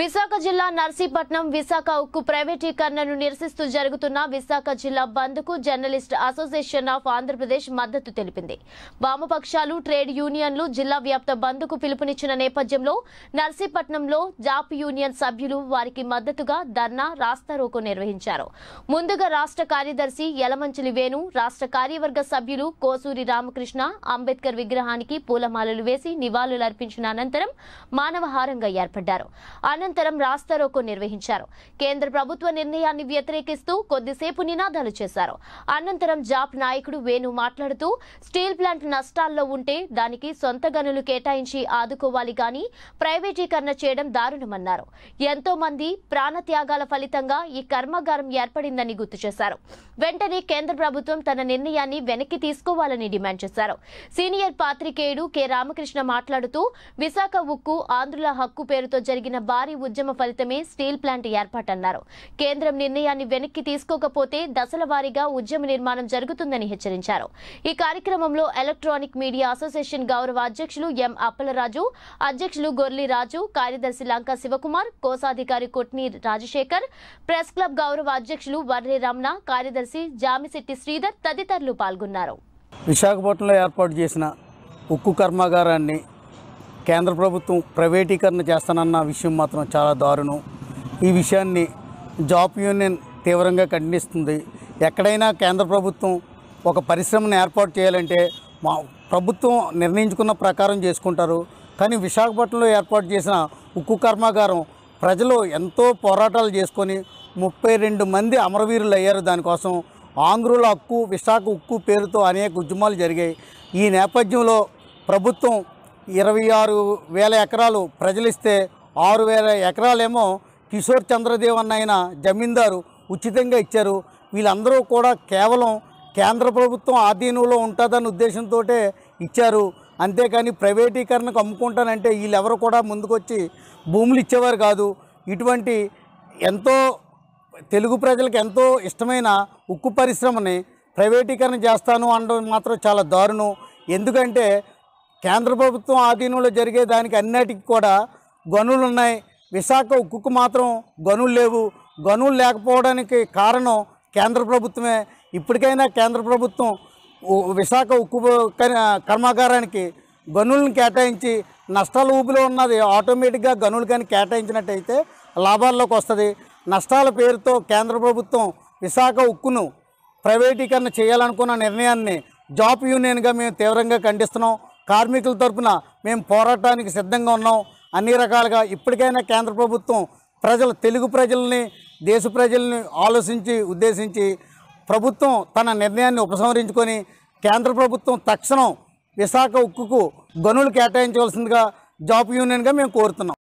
విశాఖ జిల్లా నర్సీపట్నం విశాఖ ఉక్కు ప్రైవేటీకరణను నిరసిస్తూ జరుగుతున్న విశాఖ జిల్లా బంద్ కు జర్నలిస్ట్ అసోసియేషన్ ఆఫ్ ఆంధ్రప్రదేశ్ మద్దతు తెలిపింది వామపక్షాలు ట్రేడ్ యూనియన్లు జిల్లా వ్యాప్త బంద్ కు పిలుపునిచ్చిన నేపథ్యంలో నర్సీపట్నంలో జాప్ యూనియన్ సభ్యులు వారికి మద్దతుగా ధర్నా రాస్తారోకో నిర్వహించారు ముందుగా రాష్ట్ర కార్యదర్శి యలమంచిలి వేణు రాష్ట్ర కార్యవర్గ సభ్యులు కోసూరి రామకృష్ణ అంబేద్కర్ విగ్రహానికి పూలమాలలు వేసి నివాళులర్పించిన అనంతరం మానవహారంగా ఏర్పడ్డారు అనంతరం రాస్తారోకో నిర్వహించారు కేంద్ర ప్రభుత్వ నిర్ణయాన్ని వ్యతిరేకిస్తూ కొద్దిసేపు నినాదాలు చేశారు అనంతరం జాప్ నాయకుడు వేణు మాట్లాడుతూ స్టీల్ ప్లాంట్ నష్టాల్లో ఉంటే దానికి సొంత గనులు కేటాయించి ఆదుకోవాలి గాని ప్రైవేటీకరణ చేయడం దారుణమన్నారు ఎంతో మంది ప్రాణత్యాగాల ఫలితంగా ఈ కర్మాగారం ఏర్పడిందని గుర్తు చేశారు వెంటనే కేంద్ర ప్రభుత్వం తన నిర్ణయాన్ని వెనక్కి తీసుకోవాలని డిమాండ్ చేశారు సీనియర్ పాత్రికేయుడు కె రామకృష్ణ మాట్లాడుతూ విశాఖ ఉక్కు ఆంధ్రుల హక్కు పేరుతో జరిగిన భారీ భారీ ఉద్యమ ఫలితమే స్టీల్ ప్లాంట్ ఏర్పాటన్నారు కేంద్రం నిర్ణయాన్ని వెనక్కి తీసుకోకపోతే దశల వారీగా ఉద్యమ నిర్మాణం జరుగుతుందని హెచ్చరించారు ఈ కార్యక్రమంలో ఎలక్ట్రానిక్ మీడియా అసోసియేషన్ గౌరవ అధ్యక్షులు ఎం అప్పలరాజు అధ్యక్షులు రాజు కార్యదర్శి లంక శివకుమార్ కోశాధికారి కొట్ని రాజశేఖర్ ప్రెస్ క్లబ్ గౌరవ అధ్యక్షులు వర్రి రమణ కార్యదర్శి జామిశెట్టి శ్రీధర్ తదితరులు పాల్గొన్నారు విశాఖపట్నంలో ఏర్పాటు చేసిన ఉక్కు కర్మాగారాన్ని కేంద్ర ప్రభుత్వం ప్రైవేటీకరణ చేస్తానన్న విషయం మాత్రం చాలా దారుణం ఈ విషయాన్ని జాబ్ యూనియన్ తీవ్రంగా ఖండిస్తుంది ఎక్కడైనా కేంద్ర ప్రభుత్వం ఒక పరిశ్రమను ఏర్పాటు చేయాలంటే మా ప్రభుత్వం నిర్ణయించుకున్న ప్రకారం చేసుకుంటారు కానీ విశాఖపట్నంలో ఏర్పాటు చేసిన ఉక్కు కర్మాగారం ప్రజలు ఎంతో పోరాటాలు చేసుకొని ముప్పై రెండు మంది అమరవీరులు అయ్యారు దానికోసం ఆంధ్రుల హక్కు విశాఖ ఉక్కు పేరుతో అనేక ఉద్యమాలు జరిగాయి ఈ నేపథ్యంలో ప్రభుత్వం ఇరవై ఆరు వేల ఎకరాలు ప్రజలిస్తే ఆరు వేల ఎకరాలేమో కిషోర్ చంద్రదేవ్ అన్న జమీందారు ఉచితంగా ఇచ్చారు వీళ్ళందరూ కూడా కేవలం కేంద్ర ప్రభుత్వం ఆధీనంలో ఉంటుందన్న ఉద్దేశంతో ఇచ్చారు అంతేకాని ప్రైవేటీకరణకు అమ్ముకుంటానంటే వీళ్ళెవరు కూడా ముందుకొచ్చి భూములు ఇచ్చేవారు కాదు ఇటువంటి ఎంతో తెలుగు ప్రజలకు ఎంతో ఇష్టమైన ఉక్కు పరిశ్రమని ప్రైవేటీకరణ చేస్తాను అనడం మాత్రం చాలా దారుణం ఎందుకంటే కేంద్ర ప్రభుత్వం ఆధీనంలో జరిగే దానికి అన్నిటికీ కూడా గనులు ఉన్నాయి విశాఖ ఉక్కుకు మాత్రం గనులు లేవు గనులు లేకపోవడానికి కారణం కేంద్ర ప్రభుత్వమే ఇప్పటికైనా కేంద్ర ప్రభుత్వం విశాఖ ఉక్కు కర్మాగారానికి గనులను కేటాయించి నష్టాల ఊపిలో ఉన్నది ఆటోమేటిక్గా గనులు కానీ కేటాయించినట్టయితే లాభాల్లోకి వస్తుంది నష్టాల పేరుతో కేంద్ర ప్రభుత్వం విశాఖ ఉక్కును ప్రైవేటీకరణ చేయాలనుకున్న నిర్ణయాన్ని జాబ్ యూనియన్గా మేము తీవ్రంగా ఖండిస్తున్నాం కార్మికుల తరపున మేము పోరాటానికి సిద్ధంగా ఉన్నాం అన్ని రకాలుగా ఇప్పటికైనా కేంద్ర ప్రభుత్వం ప్రజలు తెలుగు ప్రజల్ని దేశ ప్రజల్ని ఆలోచించి ఉద్దేశించి ప్రభుత్వం తన నిర్ణయాన్ని ఉపసంహరించుకొని కేంద్ర ప్రభుత్వం తక్షణం విశాఖ ఉక్కుకు గనులు కేటాయించవలసిందిగా జాబ్ యూనియన్గా మేము కోరుతున్నాం